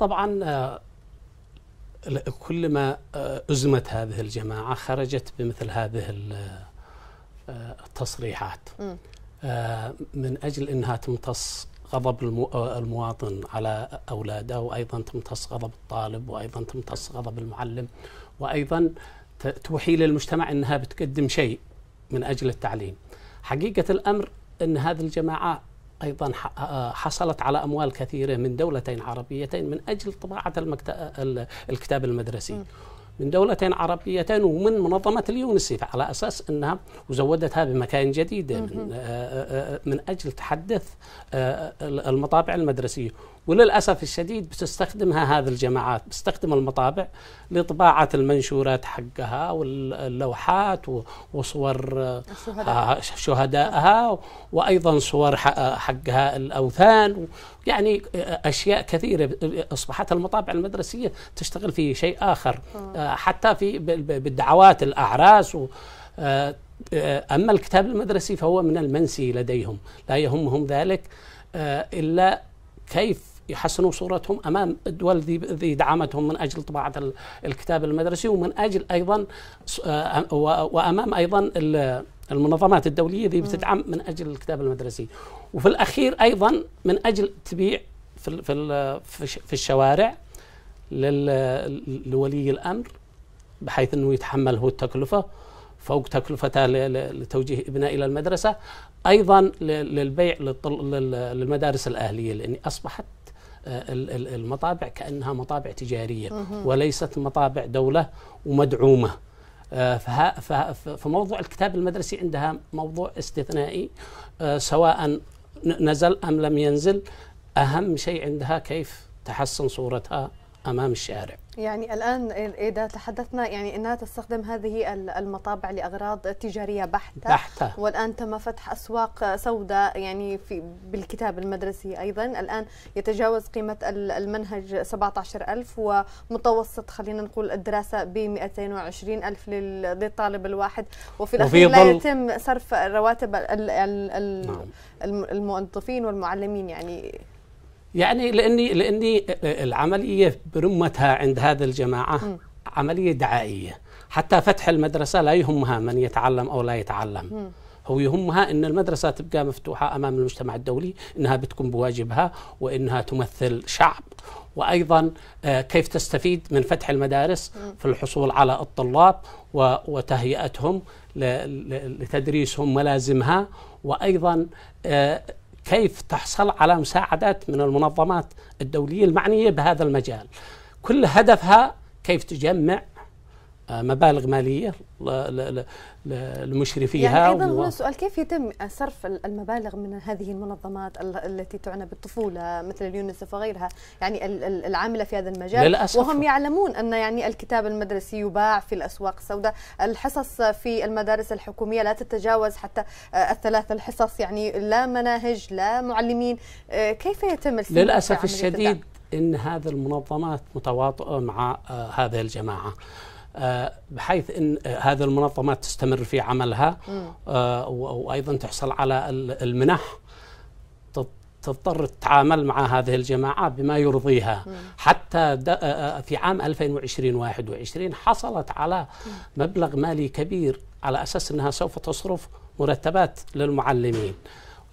طبعا آه، كلما آه، أزمت هذه الجماعة خرجت بمثل هذه آه، التصريحات من أجل أنها تمتص غضب المواطن على أولاده وأيضا تمتص غضب الطالب وأيضا تمتص غضب المعلم وأيضا توحي للمجتمع أنها بتقدم شيء من أجل التعليم حقيقة الأمر أن هذه الجماعة أيضا آه، حصلت على أموال كثيرة من دولتين عربيتين من أجل طباعة الكتاب المدرسي من دولتين عربيتين ومن منظمة اليونسيف على أساس أنها وزودتها بمكاين جديدة من, آه، آه، من أجل تحدث المطابع المدرسية وللاسف الشديد بتستخدمها هذه الجماعات بتستخدم المطابع لطباعه المنشورات حقها واللوحات وصور الشهداء. آه، شهدائها وايضا صور حقها الاوثان يعني آه، اشياء كثيره اصبحت المطابع المدرسيه تشتغل في شيء اخر آه. حتى في بالدعوات الاعراس و أما الكتاب المدرسي فهو من المنسي لديهم لا يهمهم ذلك إلا كيف يحسنوا صورتهم امام الدول ذي دعمتهم من اجل طباعه الكتاب المدرسي ومن اجل ايضا آه، وامام ايضا المنظمات الدوليه ذي بتدعم من اجل الكتاب المدرسي وفي الاخير ايضا من اجل تبيع في في الشوارع لولي الامر بحيث انه يتحمل هو التكلفه فوق تكلفته لتوجيه ابناء الى المدرسه ايضا للبيع للمدارس الاهليه لان اصبحت آه، المطابع كأنها مطابع تجارية وليست مطابع دولة ومدعومة آه، فموضوع الكتاب المدرسي عندها موضوع استثنائي آه، سواء نزل أم لم ينزل أهم شيء عندها كيف تحسن صورتها امام الشارع يعني الان اذا تحدثنا يعني انها تستخدم هذه المطابع لاغراض تجاريه بحته بحته والان تم فتح اسواق سوداء يعني في بالكتاب المدرسي ايضا الان يتجاوز قيمه المنهج 17000 ومتوسط خلينا نقول الدراسه ب 220000 للطالب الواحد وفي الاخير لا يتم صرف رواتب ال ال ال نعم. الموظفين والمعلمين يعني يعني لاني لاني العمليه برمتها عند هذه الجماعه م. عمليه دعائيه حتى فتح المدرسه لا يهمها من يتعلم او لا يتعلم م. هو يهمها ان المدرسه تبقى مفتوحه امام المجتمع الدولي انها بتكون بواجبها وانها تمثل شعب وايضا آه، كيف تستفيد من فتح المدارس في الحصول على الطلاب وتهيئتهم لتدريسهم ملازمها وايضا آه، كيف تحصل على مساعدات من المنظمات الدولية المعنية بهذا المجال كل هدفها كيف تجمع آه، مبالغ ماليه لمشرفيها يعني ايضا هنا السؤال كيف يتم صرف المبالغ من هذه المنظمات التي تعنى بالطفوله مثل اليونسف وغيرها يعني العامله في هذا المجال للأسف وهم يعلمون ان يعني الكتاب المدرسي يباع في الاسواق السوداء الحصص في المدارس الحكوميه لا تتجاوز حتى آه، الثلاث الحصص يعني لا مناهج لا معلمين آه، كيف يتم للاسف الشديد ان هذه المنظمات متواطئه مع هذه الجماعه آه، بحيث ان هذه المنظمات تستمر في عملها آه، وايضا تحصل على المنح تضطر تتعامل مع هذه الجماعة بما يرضيها حتى آه، في عام 2020 21 حصلت على مبلغ مالي كبير على أساس أنها سوف تصرف مرتبات للمعلمين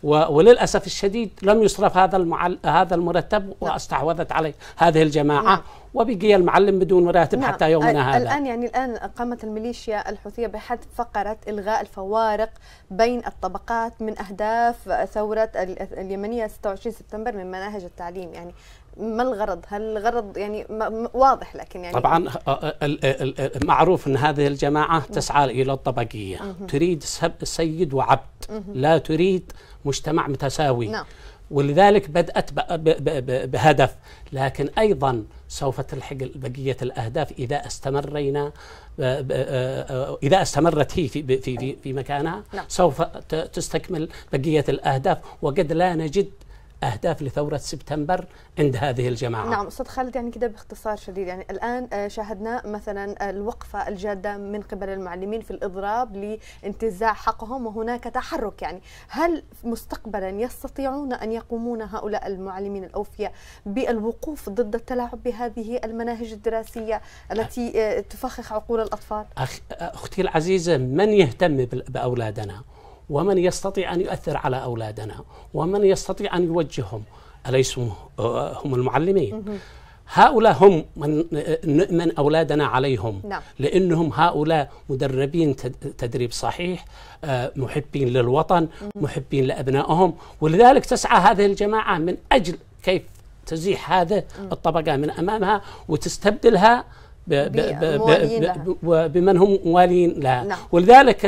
وللاسف الشديد لم يصرف هذا المعل... هذا المرتب واستحوذت عليه هذه الجماعه نعم. وبقي المعلم بدون مراتب نعم. حتى يومنا هذا الان يعني الان قامت الميليشيا الحوثيه بحذف فقره الغاء الفوارق بين الطبقات من اهداف ثوره اليمنيه 26 سبتمبر من مناهج التعليم يعني ما الغرض؟ هل الغرض يعني واضح لكن يعني طبعا آه، آه، معروف ان هذه الجماعه تسعى الى الطبقيه، تريد سيد وعبد، لا تريد مجتمع متساوي. نعم. ولذلك بدأت بهدف لكن أيضا سوف تلحق بقية الأهداف إذا استمرينا آه، إذا استمرت هي في, في, في, في مكانها نعم. سوف تستكمل بقية الأهداف وقد لا نجد أهداف لثورة سبتمبر عند هذه الجماعة نعم أستاذ خالد يعني كده باختصار شديد يعني الآن آه، شاهدنا مثلا آه، الوقفة الجادة من قبل المعلمين في الإضراب لانتزاع حقهم وهناك تحرك يعني هل مستقبلا يستطيعون أن يقومون هؤلاء المعلمين الأوفياء بالوقوف ضد التلاعب بهذه المناهج الدراسية التي آه، تفخخ عقول الأطفال أختي العزيزة من يهتم بأولادنا ومن يستطيع أن يؤثر على أولادنا ومن يستطيع أن يوجههم أليس هم المعلمين هؤلاء هم من نؤمن أولادنا عليهم نعم. لأنهم هؤلاء مدربين تدريب صحيح آه، محبين للوطن محبين لأبنائهم ولذلك تسعى هذه الجماعة من أجل كيف تزيح هذه الطبقة من أمامها وتستبدلها وبمن هم موالين لها نعم. ولذلك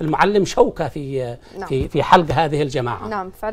المعلم شوكة في نعم. في حلق هذه الجماعة نعم فعلا